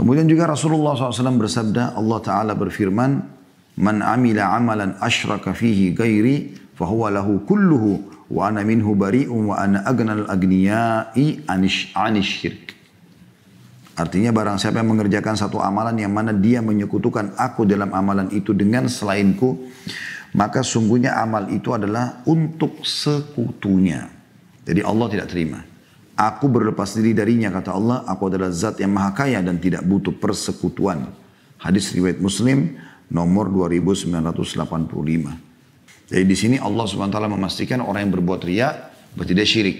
Kemudian juga Rasulullah SAW bersabda, Allah Ta'ala berfirman, Man amila amalan ashraka fihi gairi, fahuwa lahu kulluhu, wa ana minhu bari'um wa ana agnal agniyai anish, anish shirk. Artinya barang siapa yang mengerjakan satu amalan yang mana dia menyekutukan aku dalam amalan itu dengan selainku, maka sungguhnya amal itu adalah untuk sekutunya. Jadi Allah tidak terima. Aku berlepas diri darinya kata Allah, aku adalah zat yang maha kaya dan tidak butuh persekutuan. Hadis riwayat Muslim nomor 2985. Jadi di sini Allah SWT memastikan orang yang berbuat riak berarti dia syirik.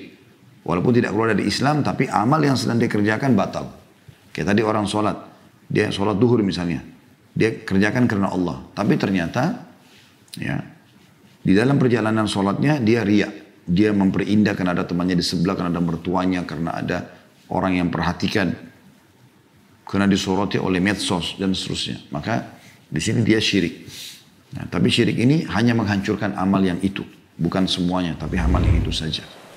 Walaupun tidak keluar dari Islam tapi amal yang sedang dikerjakan batal. Kayak tadi orang sholat, dia sholat duhur misalnya. Dia kerjakan karena Allah. Tapi ternyata ya di dalam perjalanan sholatnya dia riak. Dia memperindah karena ada temannya di sebelah, karena ada mertuanya, karena ada orang yang perhatikan. Karena disoroti oleh medsos dan seterusnya. Maka di sini dia syirik. Nah, tapi syirik ini hanya menghancurkan amal yang itu. Bukan semuanya, tapi amal yang itu saja.